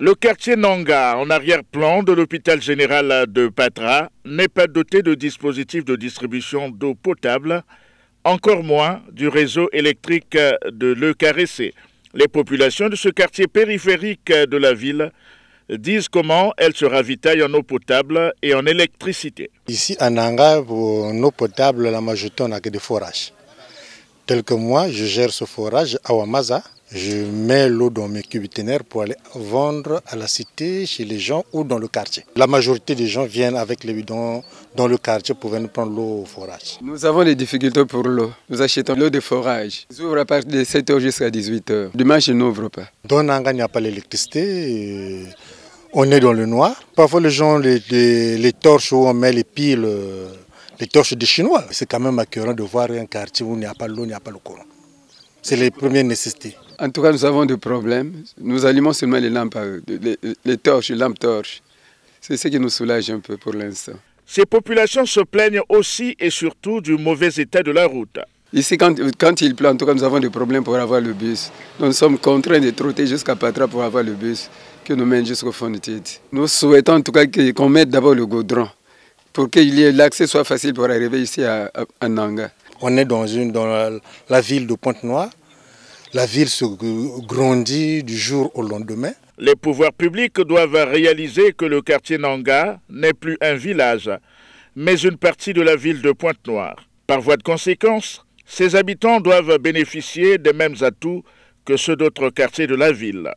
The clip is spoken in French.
Le quartier Nanga, en arrière-plan de l'hôpital général de Patra, n'est pas doté de dispositifs de distribution d'eau potable, encore moins du réseau électrique de caressé Les populations de ce quartier périphérique de la ville disent comment elles se ravitaillent en eau potable et en électricité. Ici à Nanga, pour l'eau potable, la majorité, n'a que des forages. Tel que moi, je gère ce forage à Wamaza je mets l'eau dans mes cubiténaires pour aller vendre à la cité, chez les gens ou dans le quartier. La majorité des gens viennent avec les bidons dans le quartier pour venir prendre l'eau au forage. Nous avons des difficultés pour l'eau. Nous achetons l'eau de forage. Ils ouvrent à partir de 7h jusqu'à 18h. Demain, je n'ouvre pas. Dans Nanga, il n'y a pas l'électricité. Euh, on est dans le noir. Parfois, les gens, les, torches où on met les piles, euh, les torches des Chinois. C'est quand même accueillant de voir un quartier où il n'y a pas l'eau, il n'y a pas le courant. C'est les premières nécessités. En tout cas, nous avons des problèmes. Nous allumons seulement les lampes, euh, les, torches, les lampes torches. C'est ce qui nous soulage un peu pour l'instant. Ces populations se plaignent aussi et surtout du mauvais état de la route. Ici, quand, il pleut, en tout cas, nous avons des problèmes pour avoir le bus. Nous sommes contraints de trotter jusqu'à Patra pour avoir le bus qui nous mène jusqu'au fond Nous souhaitons en tout cas qu'on mette d'abord le goudron pour que l'accès soit facile pour arriver ici à, Nanga. On est dans, la, la ville de Pointe-Noire. La ville se grandit du jour au lendemain. Les pouvoirs publics doivent réaliser que le quartier Nanga n'est plus un village, mais une partie de la ville de Pointe-Noire. Par voie de conséquence, ses habitants doivent bénéficier des mêmes atouts que ceux d'autres quartiers de la ville.